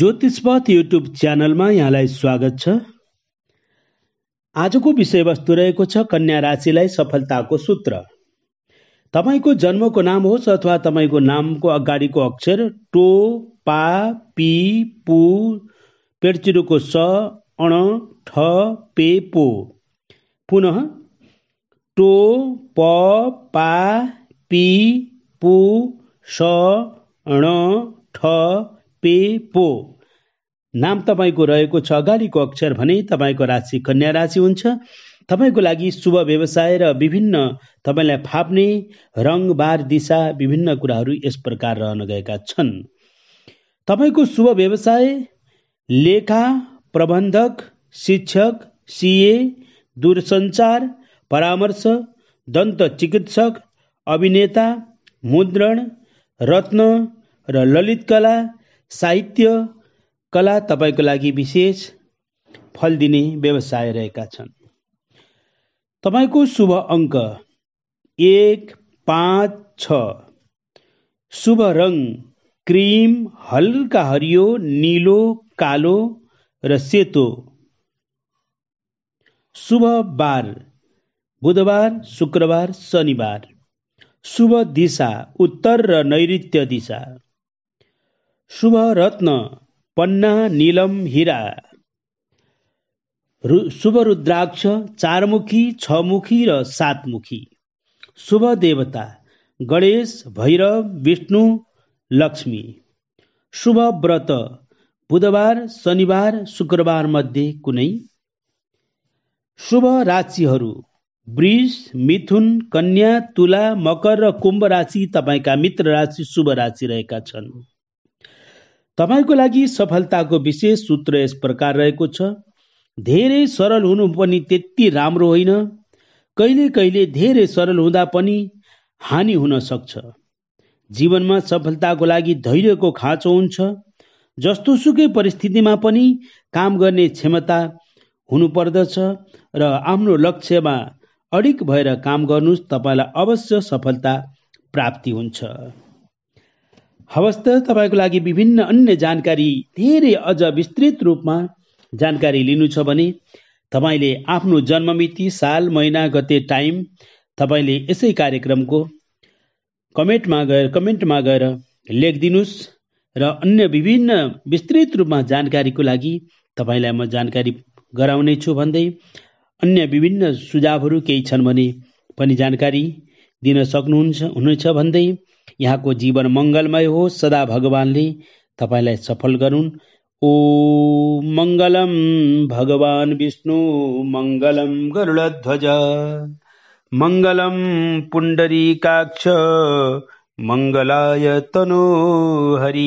ज्योतिषपथ YouTube च्यानलमा यहाँलाई स्वागत छ आजको विषयवस्तु रहेको छ कन्या राशिलाई सफलताको सूत्र तपाईँको जन्मको नाम होस् अथवा तपाईँको नामको अगाडिको अक्षर टो पा पी पु पेडचिरोको स अण ठ पे पो पुनः टो प पा पी पु स अण ठ पे पो नाम तपाईँको रहेको छ अगाडिको अक्षर भने तपाईँको राशि कन्या राशि हुन्छ तपाईँको लागि शुभ व्यवसाय र विभिन्न तपाईँलाई फाप्ने रङ बार दिशा विभिन्न कुराहरू यस प्रकार रहन गएका छन् तपाईँको शुभ व्यवसाय लेखा प्रबन्धक शिक्षक सिए दूरसञ्चार परामर्श दन्त चिकित्सक अभिनेता मुद्रण रत्न र ललित कला साहित्य कला तपाईँको लागि विशेष फल दिने व्यवसाय रहेका छन् तपाईँको शुभ अङ्क एक पाँच छ शुभ रङ क्रिम हल्का हरियो निलो कालो र सेतो शुभ बार बुधबार शुक्रबार शनिबार शुभ दिशा उत्तर र नैऋत्य दिशा शुभ रत्न पन्ना निलम हिरा रु शुभ रुद्राक्ष चारमुखी छमुखी र सातमुखी शुभ देवता गणेश भैरव विष्णु लक्ष्मी शुभ व्रत बुधबार शनिबार शुक्रबार मध्ये कुनै शुभ राशिहरू वृष मिथुन कन्या तुला मकर र कुम्भ राशि तपाईँका मित्र राशि शुभ राशि रहेका छन् तपाईँको लागि सफलताको विशेष सूत्र यस प्रकार रहेको छ धेरै सरल हुनु पनि त्यति राम्रो होइन कहिले कहिले धेरै सरल हुँदा पनि हानि हुन सक्छ जीवनमा सफलताको लागि धैर्यको खाँचो हुन्छ जस्तो सुकै परिस्थितिमा पनि काम गर्ने क्षमता हुनुपर्दछ र आफ्नो लक्ष्यमा अडिक भएर काम गर्नुहोस् तपाईँलाई अवश्य सफलता प्राप्ति हुन्छ हवस् त तपाईँको लागि विभिन्न अन्य जानकारी धेरै अझ विस्तृत रूपमा जानकारी लिनु छ भने तपाईँले आफ्नो जन्ममिति साल महिना गते टाइम तपाईँले यसै कार्यक्रमको कमेन्टमा गएर कमेन्टमा गएर लेखिदिनुहोस् र अन्य विभिन्न विस्तृत रूपमा जानकारीको लागि तपाईँलाई म जानकारी गराउने छु भन्दै अन्य विभिन्न सुझावहरू केही छन् भने पनि जानकारी दिन सक्नुहुन्छ हुनेछ भन्दै यहाँको जीवन मङ्गलमय हो सदा भगवानले तपाईँलाई सफल गरून् ओ मङ्गलम भगवान विष्णु मङ्गलम गरुडध्वज मङ्गलम काक्ष मङ्गलाय हरी